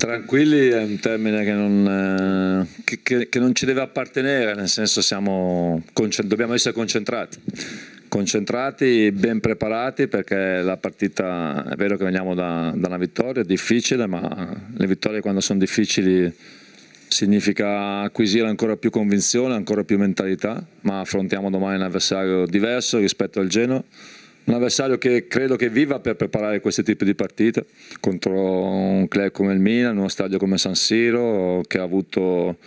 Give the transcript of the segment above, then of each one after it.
Tranquilli è un termine che non, eh, che, che, che non ci deve appartenere, nel senso siamo, dobbiamo essere concentrati, concentrati, ben preparati perché la partita è vero che veniamo da, da una vittoria, è difficile, ma le vittorie quando sono difficili significa acquisire ancora più convinzione, ancora più mentalità, ma affrontiamo domani un avversario diverso rispetto al Genoa un avversario che credo che viva per preparare questi tipi di partite contro un club come il Milan, uno stadio come San Siro che ha, avuto,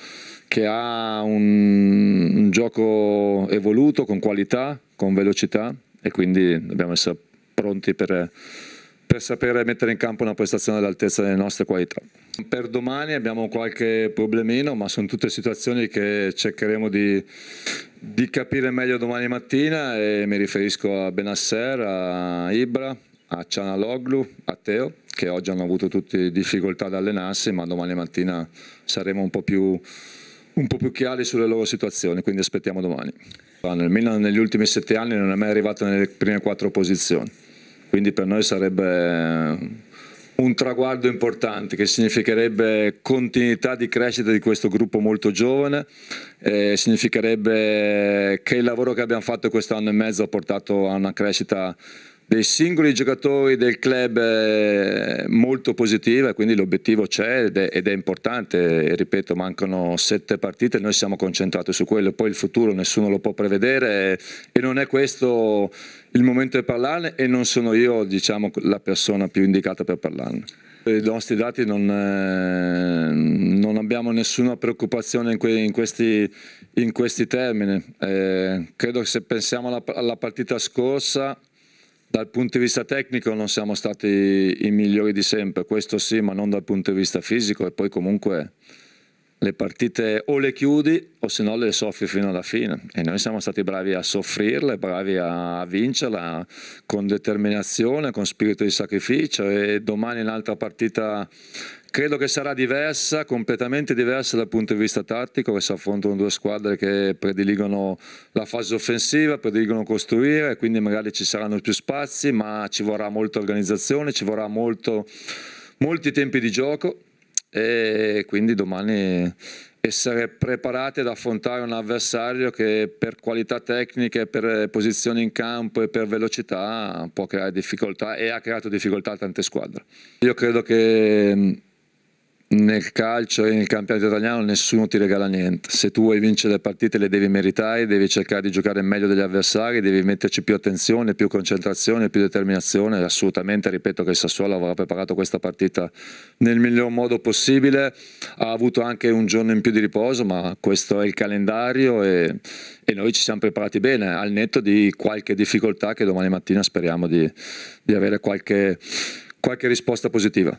che ha un, un gioco evoluto con qualità, con velocità e quindi dobbiamo essere pronti per per sapere mettere in campo una prestazione all'altezza delle nostre qualità. Per domani abbiamo qualche problemino, ma sono tutte situazioni che cercheremo di, di capire meglio domani mattina e mi riferisco a Benasser, a Ibra, a Cianaloglu, a Teo, che oggi hanno avuto tutti difficoltà ad allenarsi, ma domani mattina saremo un po' più un po' più chiari sulle loro situazioni, quindi aspettiamo domani. Nel Milan negli ultimi sette anni non è mai arrivato nelle prime quattro posizioni quindi per noi sarebbe un traguardo importante che significherebbe continuità di crescita di questo gruppo molto giovane, e significherebbe che il lavoro che abbiamo fatto quest'anno e mezzo ha portato a una crescita dei singoli giocatori del club eh, molto positiva, quindi l'obiettivo c'è ed, ed è, importante, ripeto mancano sette partite, noi siamo concentrati su quello, poi il futuro nessuno lo può prevedere e non è questo il momento di parlarne e non sono io diciamo, la persona più indicata per parlarne. I nostri dati non, eh, non abbiamo nessuna preoccupazione in, que in, questi, in questi, termini. Eh, credo che se pensiamo alla, alla partita scorsa dal punto di vista tecnico non siamo stati i migliori di sempre, questo sì, ma non dal punto di vista fisico e poi comunque le partite o le chiudi o se no le soffri fino alla fine e noi siamo stati bravi a soffrirle, bravi a vincerla con determinazione, con spirito di sacrificio e domani un'altra partita credo che sarà diversa, completamente diversa dal punto di vista tattico, che si affrontano due squadre che prediligono la fase offensiva, prediligono costruire, quindi magari ci saranno più spazi, ma ci vorrà molta organizzazione, ci vorrà molto, molti tempi di gioco e quindi domani essere preparati ad affrontare un avversario che per qualità tecniche, per posizione in campo e per velocità può creare difficoltà e ha creato difficoltà a tante squadre. Io credo che nel calcio e nel campionato italiano nessuno ti regala niente. Se tu vuoi vincere le partite le devi meritare, devi cercare di giocare meglio degli avversari, devi metterci più attenzione, più concentrazione, più determinazione. Assolutamente, ripeto che il Sassuolo avrà preparato questa partita nel miglior modo possibile. Ha avuto anche un giorno in più di riposo, ma questo è il calendario e, e noi ci siamo preparati bene, al netto di qualche difficoltà che domani mattina speriamo di, di avere qualche, qualche risposta positiva.